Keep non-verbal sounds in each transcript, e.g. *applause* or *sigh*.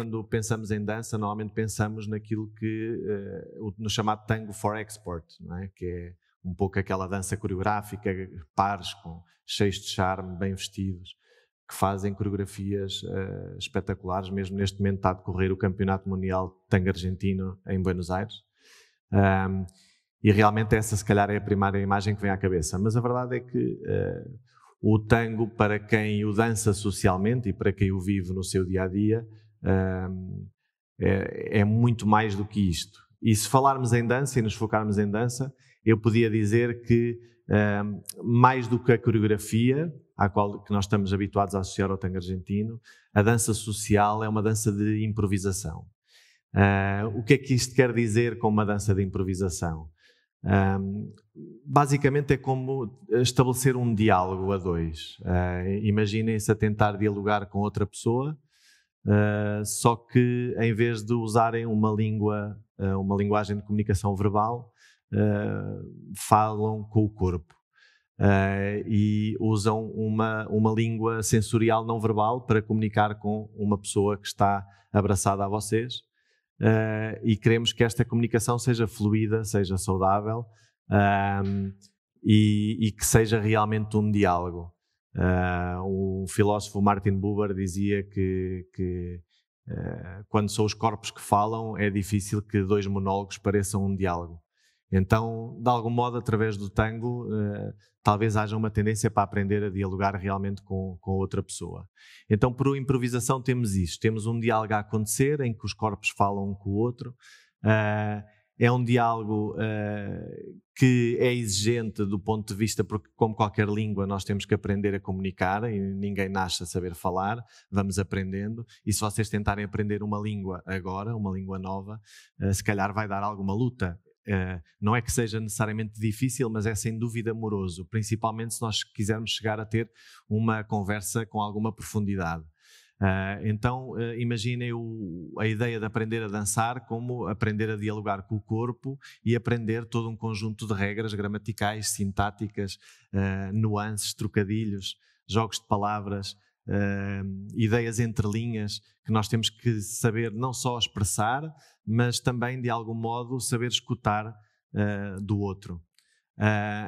quando pensamos em dança, normalmente pensamos naquilo que uh, no chamado tango for export, não é? que é um pouco aquela dança coreográfica, pares com cheios de charme, bem vestidos, que fazem coreografias uh, espetaculares. Mesmo neste momento está a decorrer o Campeonato Mundial de Tango Argentino em Buenos Aires. Um, e realmente essa, se calhar, é a primeira imagem que vem à cabeça. Mas a verdade é que uh, o tango, para quem o dança socialmente e para quem o vive no seu dia a dia, é, é, muito mais do que isto. E se falarmos em dança e nos focarmos em dança, eu podia dizer que mais do que a coreografia, à qual que nós estamos habituados a associar ao tango argentino, a dança social é uma dança de improvisação. Ah, o que é que isto quer dizer com uma dança de improvisação? Um, basicamente é como estabelecer um diálogo a dois. Uh, Imaginem-se a tentar dialogar com outra pessoa ah, só que em vez de usarem uma língua, uh, uma linguagem de comunicação verbal, uh, falam com o corpo e usam uma, uma língua sensorial não verbal para comunicar com uma pessoa que está abraçada a vocês. e queremos que esta comunicação seja fluida, seja saudável e, e que seja realmente um diálogo. Uh, ah, o filósofo Martin Buber dizia que, que uh, quando são os corpos que falam, é difícil que dois monólogos pareçam um diálogo. Então, de algum modo, através do tango, uh, talvez haja uma tendência para aprender a dialogar realmente com, com outra pessoa. Então, por improvisação, temos isso, temos um diálogo a acontecer em que os corpos falam um com o outro. Uh, é um diálogo uh, que é exigente do ponto de vista, porque, como qualquer língua, nós temos que aprender a comunicar e ninguém nasce a saber falar, vamos aprendendo. E se vocês tentarem aprender uma língua agora, uma língua nova, uh, se calhar vai dar alguma luta. Uh, não é que seja necessariamente difícil, mas é sem dúvida moroso, principalmente se nós quisermos chegar a ter uma conversa com alguma profundidade. Ah, então, uh, imaginem o, a ideia de aprender a dançar como aprender a dialogar com o corpo e aprender todo um conjunto de regras gramaticais, sintáticas, uh, nuances, trocadilhos, jogos de palavras, ideias entre linhas que nós temos que saber não só expressar, mas também, de algum modo, saber escutar do outro.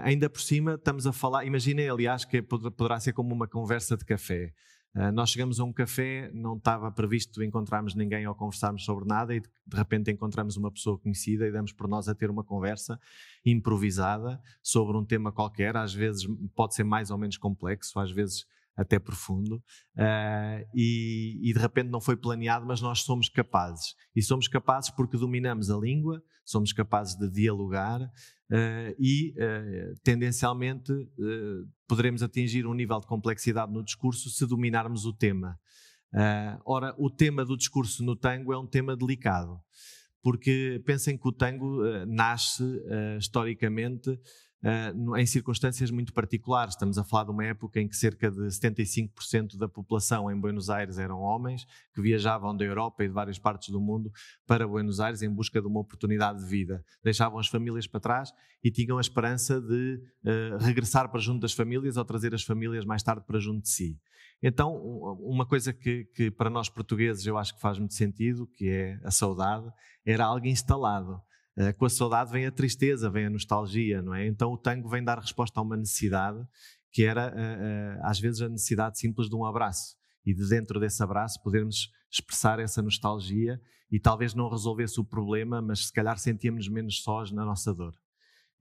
ainda por cima, estamos a falar, imaginem, aliás, que poderá ser como uma conversa de café. Ah, nós chegamos a um café, não estava previsto encontrarmos ninguém ou conversarmos sobre nada e de repente encontramos uma pessoa conhecida e damos por nós a ter uma conversa improvisada sobre um tema qualquer, às vezes pode ser mais ou menos complexo, às vezes até profundo, uh, e, e, de repente não foi planeado, mas nós somos capazes. E somos capazes porque dominamos a língua, somos capazes de dialogar uh, e, uh, tendencialmente, poderemos atingir um nível de complexidade no discurso se dominarmos o tema. ora, o tema do discurso no tango é um tema delicado, porque pensem que o tango nasce historicamente uh, em circunstâncias muito particulares. Estamos a falar de uma época em que cerca de 75% da população em Buenos Aires eram homens que viajavam da Europa e de várias partes do mundo para Buenos Aires em busca de uma oportunidade de vida. Deixavam as famílias para trás e tinham a esperança de uh, regressar para junto das famílias ou trazer as famílias mais tarde para junto de si. Então, uma coisa que, que para nós portugueses eu acho que faz muito sentido, que é a saudade, era algo instalado eh, com a saudade vem a tristeza, vem a nostalgia, não é? Então o tango vem dar resposta a uma necessidade que era, eh, eh, às vezes, a necessidade simples de um abraço e de dentro desse abraço podermos expressar essa nostalgia e talvez não resolvesse o problema, mas se calhar sentíamos menos sós na nossa dor.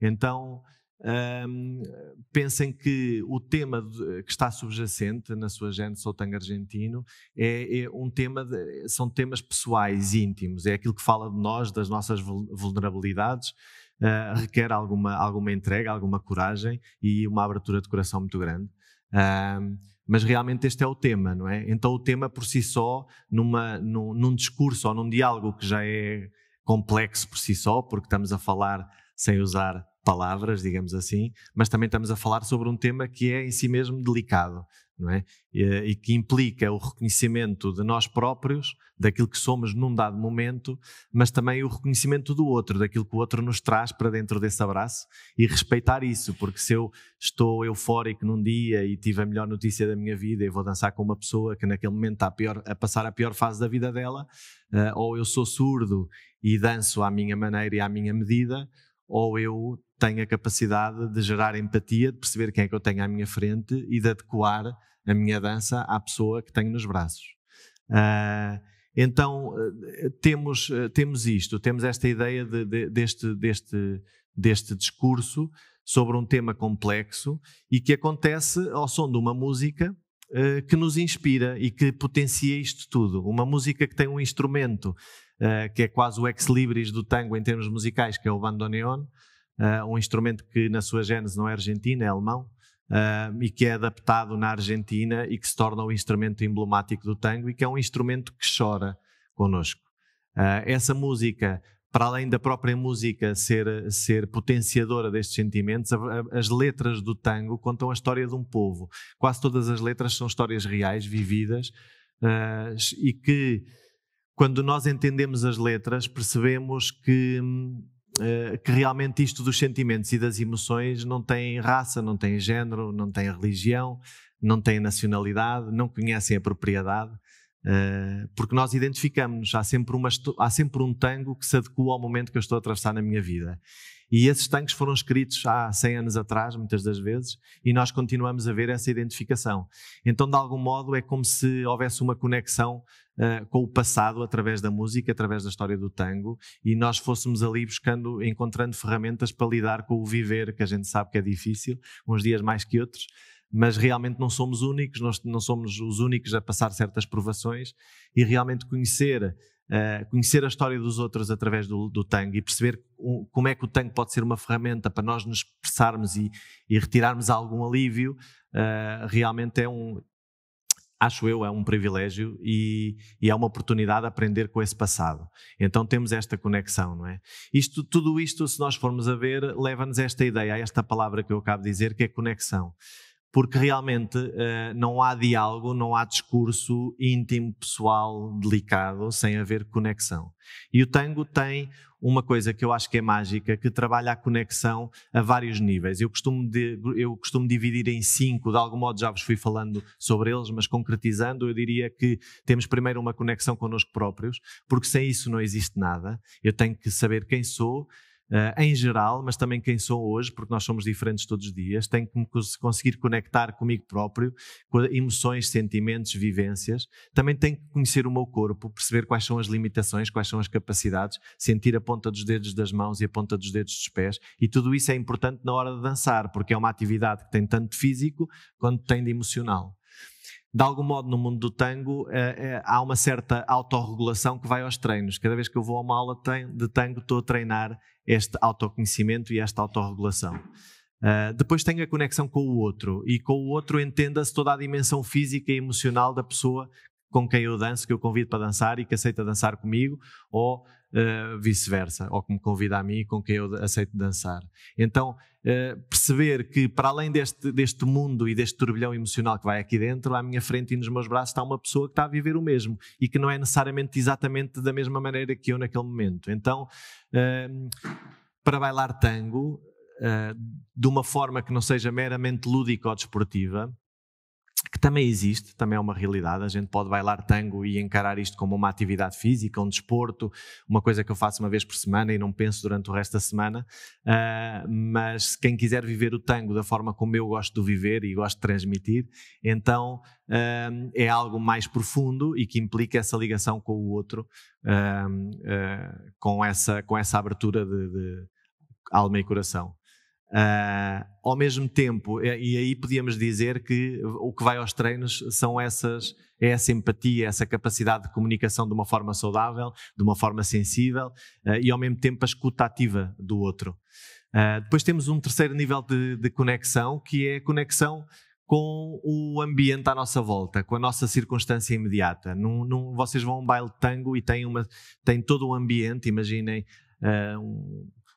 Então um, pensem que o tema de, que está subjacente na sua agenda sou tango argentino é, é, um tema de, são temas pessoais íntimos é aquilo que fala de nós das nossas vulnerabilidades uh, requer alguma alguma entrega alguma coragem e uma abertura de coração muito grande um, mas realmente este é o tema, não é? Então o tema por si só, numa, num, num discurso ou num diálogo que já é complexo por si só, porque estamos a falar sem usar palavras, digamos assim, mas também estamos a falar sobre um tema que é em si mesmo delicado, não é? E, eh, e que implica o reconhecimento de nós próprios, daquilo que somos num dado momento, mas também o reconhecimento do outro, daquilo que o outro nos traz para dentro desse abraço e respeitar isso, porque se eu estou eufórico num dia e tive a melhor notícia da minha vida e vou dançar com uma pessoa que naquele momento está a, pior, a passar a pior fase da vida dela, uh, ou eu sou surdo e danço à minha maneira e à minha medida, ou eu tenho a capacidade de gerar empatia, de perceber quem é que eu tenho à minha frente e de adequar a minha dança à pessoa que tenho nos braços. Uh, então, eh, temos, eh, temos isto, temos esta ideia de, de, deste, deste, deste discurso sobre um tema complexo e que acontece ao som de uma música uh, que nos inspira e que potencia isto tudo. Uma música que tem um instrumento eh, que é quase o ex-libris do tango em termos musicais, que é o bandoneon, uh, um instrumento que na sua gênese não é argentino, é alemão, eh, e que é adaptado na Argentina e que se torna o instrumento emblemático do tango e que é um instrumento que chora connosco. essa música para além da própria música ser, ser potenciadora destes sentimentos, as letras do tango contam a história de um povo. Quase todas as letras são histórias reais, vividas, uh, e que quando nós entendemos as letras, percebemos que, hum, eh, que realmente isto dos sentimentos e das emoções não tem raça, não tem género, não tem religião, não tem nacionalidade, não conhecem a propriedade. Eh, porque nós identificamos, há sempre, uma, há sempre um tango que se adequa ao momento que eu estou a atravessar na minha vida. E esses tangos foram escritos há 100 anos atrás, muitas das vezes, e nós continuamos a ver essa identificação. Então, de algum modo, é como se houvesse uma conexão uh, com o passado através da música, através da história do tango, e nós fôssemos ali buscando, encontrando ferramentas para lidar com o viver, que a gente sabe que é difícil, uns dias mais que outros, mas realmente não somos únicos, nós não somos os únicos a passar certas provações e realmente conhecer, uh, conhecer a história dos outros através do, do tango e perceber um, como é que o tango pode ser uma ferramenta para nós nos expressarmos e, e retirarmos algum alívio, uh, realmente é um, acho eu, é um privilégio e, e, é uma oportunidade de aprender com esse passado. Então temos esta conexão, não é? Isto, tudo isto, se nós formos a ver, leva-nos a esta ideia, a esta palavra que eu acabo de dizer, que é conexão porque realmente uh, não há diálogo, não há discurso íntimo, pessoal, delicado, sem haver conexão. E o tango tem uma coisa que eu acho que é mágica, que trabalha a conexão a vários níveis. Eu costumo, de, eu costumo dividir em cinco, de algum modo já vos fui falando sobre eles, mas concretizando, eu diria que temos primeiro uma conexão connosco próprios, porque sem isso não existe nada. Eu tenho que saber quem sou, uh, em geral, mas também quem sou hoje, porque nós somos diferentes todos os dias, tenho que me conseguir conectar comigo próprio, com emoções, sentimentos, vivências. Também tenho que conhecer o meu corpo, perceber quais são as limitações, quais são as capacidades, sentir a ponta dos dedos das mãos e a ponta dos dedos dos pés. E tudo isso é importante na hora de dançar, porque é uma atividade que tem tanto físico quanto tem de emocional de algum modo, no mundo do tango, eh, eh, há uma certa autorregulação que vai aos treinos. Cada vez que eu vou a uma aula de tango, estou a treinar este autoconhecimento e esta autorregulação. Eh, depois tenho a conexão com o outro, e com o outro entenda-se toda a dimensão física e emocional da pessoa com quem eu danço, que eu convido para dançar e que aceita dançar comigo, ou eh, vice-versa, ou que me convida a mim com quem eu aceito dançar. Então, uh, perceber que para além deste, deste mundo e deste turbilhão emocional que vai aqui dentro, à minha frente e nos meus braços está uma pessoa que está a viver o mesmo e que não é necessariamente exatamente da mesma maneira que eu naquele momento. Então, uh, para bailar tango, eh, de uma forma que não seja meramente lúdica ou desportiva, também existe, também é uma realidade. A gente pode bailar tango e encarar isto como uma atividade física, um desporto, uma coisa que eu faço uma vez por semana e não penso durante o resto da semana. Uh, mas quem quiser viver o tango da forma como eu gosto de viver e gosto de transmitir, então uh, é algo mais profundo e que implica essa ligação com o outro, uh, com, essa, com essa abertura de, de alma e coração. Uh, ao mesmo tempo, e aí podíamos dizer que o que vai aos treinos são essas, é essa empatia, essa capacidade de comunicação de uma forma saudável, de uma forma sensível, uh, e ao mesmo tempo a escuta ativa do outro. Uh, depois temos um terceiro nível de, de conexão, que é a conexão com o ambiente à nossa volta, com a nossa circunstância imediata. Num, num, vocês vão a um baile de tango e tem, uma, tem todo o ambiente, imaginem uh,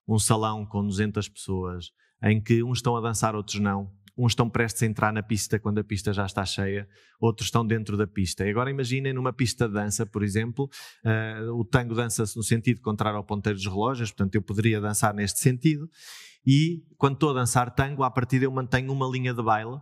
um, um, salão com 200 pessoas, em que uns estão a dançar, outros não. Uns estão prestes a entrar na pista quando a pista já está cheia, outros estão dentro da pista. E agora imaginem numa pista de dança, por exemplo, uh, o tango dança-se no sentido contrário ao ponteiro dos relógios, portanto eu poderia dançar neste sentido. E quando estou a dançar tango, à partida eu mantenho uma linha de baile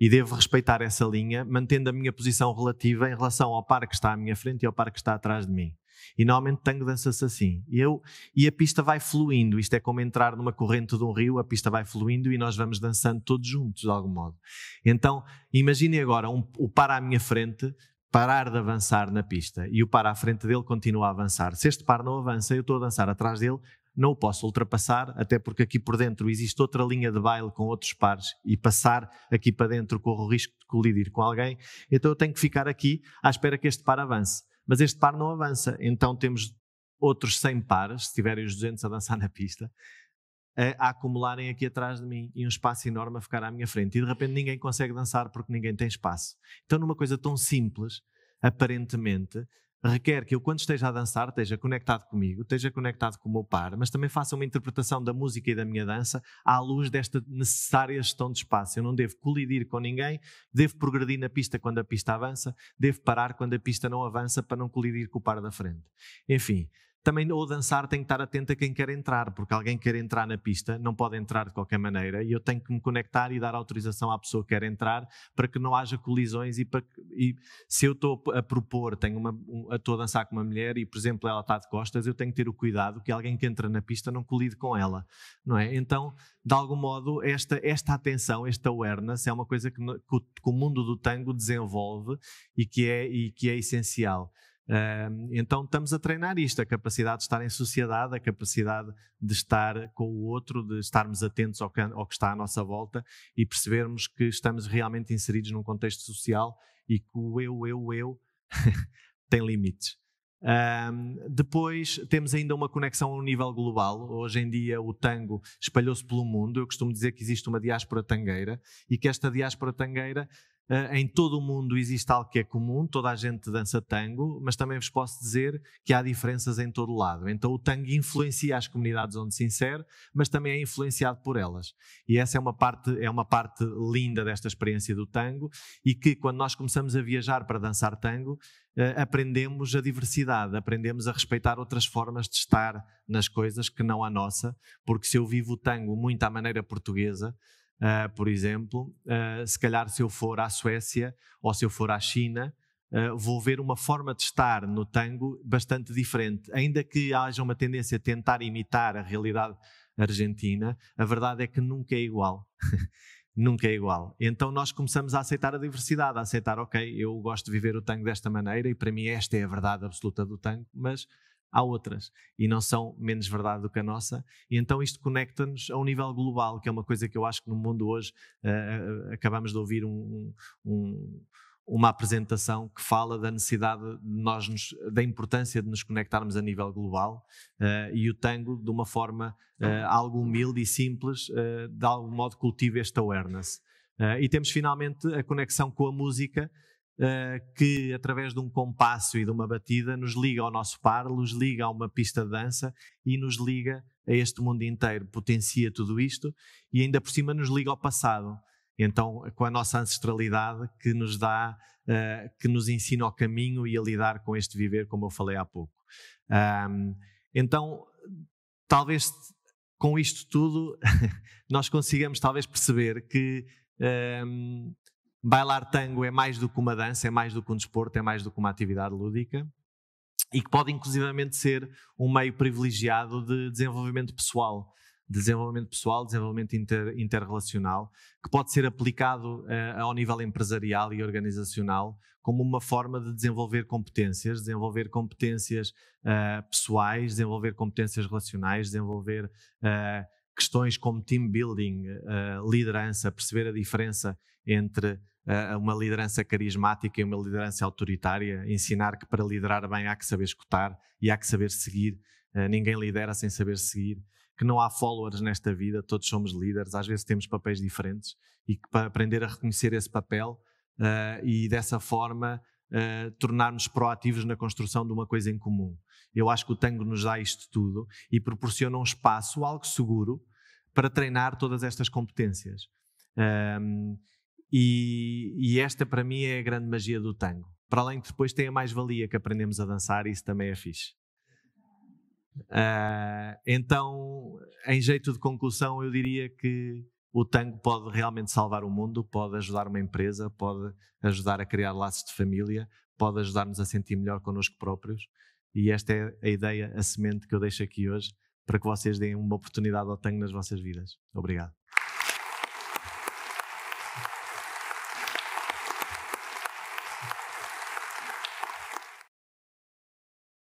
e devo respeitar essa linha, mantendo a minha posição relativa em relação ao par que está à minha frente e ao par que está atrás de mim. E normalmente tango dança-se assim. E, eu, e a pista vai fluindo. Isto é como entrar numa corrente de um rio, a pista vai fluindo e nós vamos dançando todos juntos, de algum modo. Então, imagine agora um, o par à minha frente parar de avançar na pista e o par à frente dele continua a avançar. Se este par não avança, eu estou a dançar atrás dele, não o posso ultrapassar, até porque aqui por dentro existe outra linha de baile com outros pares e passar aqui para dentro corro o risco de colidir com alguém, então eu tenho que ficar aqui à espera que este par avance. Mas este par não avança, então temos outros 100 pares, se tiverem os 200 a dançar na pista, a, acumularem aqui atrás de mim e um espaço enorme a ficar à minha frente. E de repente ninguém consegue dançar porque ninguém tem espaço. Então, numa coisa tão simples, aparentemente, requer que eu, quando esteja a dançar, esteja conectado comigo, esteja conectado com o meu par, mas também faça uma interpretação da música e da minha dança à luz desta necessária gestão de espaço. Eu não devo colidir com ninguém, devo progredir na pista quando a pista avança, devo parar quando a pista não avança para não colidir com o par da frente. Enfim, também ao dançar tenho que estar atento a quem quer entrar, porque alguém quer entrar na pista, não pode entrar de qualquer maneira, e eu tenho que me conectar e dar autorização à pessoa que quer entrar para que não haja colisões e, para, e se eu estou a propor, tenho uma, um, estou a dançar com uma mulher e, por exemplo, ela está de costas, eu tenho que ter o cuidado que alguém que entra na pista não colide com ela, não é? Então, de algum modo, esta, esta atenção, esta awareness é uma coisa que, que o, que o mundo do tango desenvolve e que é, e que é essencial. Então estamos a treinar isto, a capacidade de estar em sociedade, a capacidade de estar com o outro, de estarmos atentos ao que está à nossa volta e percebermos que estamos realmente inseridos num contexto social e que o eu, eu, eu *laughs* tem limites. Um, depois temos ainda uma conexão a um nível global. Hoje em dia o tango espalhou-se pelo mundo. Eu costumo dizer que existe uma diáspora tangueira e que esta diáspora tangueira ah, em todo o mundo existe algo que é comum, toda a gente dança tango, mas também vos posso dizer que há diferenças em todo lado. Então o tango influencia as comunidades onde se insere, mas também é influenciado por elas. E essa é uma parte, é uma parte linda desta experiência do tango e que quando nós começamos a viajar para dançar tango, ah, aprendemos a diversidade, aprendemos a respeitar outras formas de estar nas coisas que não a nossa, porque se eu vivo o tango muito à maneira portuguesa, Uh, por exemplo, uh, se calhar se eu for à Suécia ou se eu for à China, uh, vou ver uma forma de estar no tango bastante diferente. Ainda que haja uma tendência a tentar imitar a realidade argentina, a verdade é que nunca é igual. *laughs* nunca é igual. Então nós começamos a aceitar a diversidade, a aceitar, ok, eu gosto de viver o tango desta maneira e para mim esta é a verdade absoluta do tango, mas há outras e não são menos verdade do que a nossa. E então isto conecta-nos a um nível global, que é uma coisa que eu acho que no mundo hoje uh, acabamos de ouvir um, um, uma apresentação que fala da necessidade nós nos, da importância de nos conectarmos a nível global uh, e o tango, de uma forma uh, algo humilde e simples, de algum modo cultiva esta awareness. e temos finalmente a conexão com a música, eh, que, através de um compasso e de uma batida, nos liga ao nosso par, nos liga a uma pista de dança e nos liga a este mundo inteiro. Potencia tudo isto e, ainda por cima, nos liga ao passado. Então, com a nossa ancestralidade que nos dá, eh, que nos ensina o caminho e a lidar com este viver, como eu falei há pouco. então, talvez com isto tudo, *laughs* nós consigamos talvez perceber que um, bailar tango é mais do que uma dança, é mais do que um desporto, é mais do que uma atividade lúdica e que pode inclusivamente ser um meio privilegiado de desenvolvimento pessoal, desenvolvimento pessoal, desenvolvimento inter, interrelacional, que pode ser aplicado uh, ao nível empresarial e organizacional como uma forma de desenvolver competências, desenvolver competências uh, pessoais, desenvolver competências relacionais, desenvolver uh, questões como team building, liderança, perceber a diferença entre uma liderança carismática e uma liderança autoritária, ensinar que para liderar bem há que saber escutar e há que saber seguir. Eh, ninguém lidera sem saber seguir. Que não há followers nesta vida, todos somos líderes, às vezes temos papéis diferentes e que para aprender a reconhecer esse papel uh, e dessa forma uh, tornarmos proativos na construção de uma coisa em comum. Eu acho que o tango nos dá isto tudo e proporciona um espaço, algo seguro, para treinar todas estas competências. Ehm, e, e, esta para mim é a grande magia do tango. Para além que depois tem a mais-valia que aprendemos a dançar, e isso também é fixe. Uh, então, em jeito de conclusão, eu diria que o tango pode realmente salvar o mundo, pode ajudar uma empresa, pode ajudar a criar laços de família, pode ajudar-nos a sentir melhor connosco próprios. E esta é a ideia, a semente que eu deixo aqui hoje, para que vocês deem uma oportunidade ao tango nas vossas vidas. Obrigado.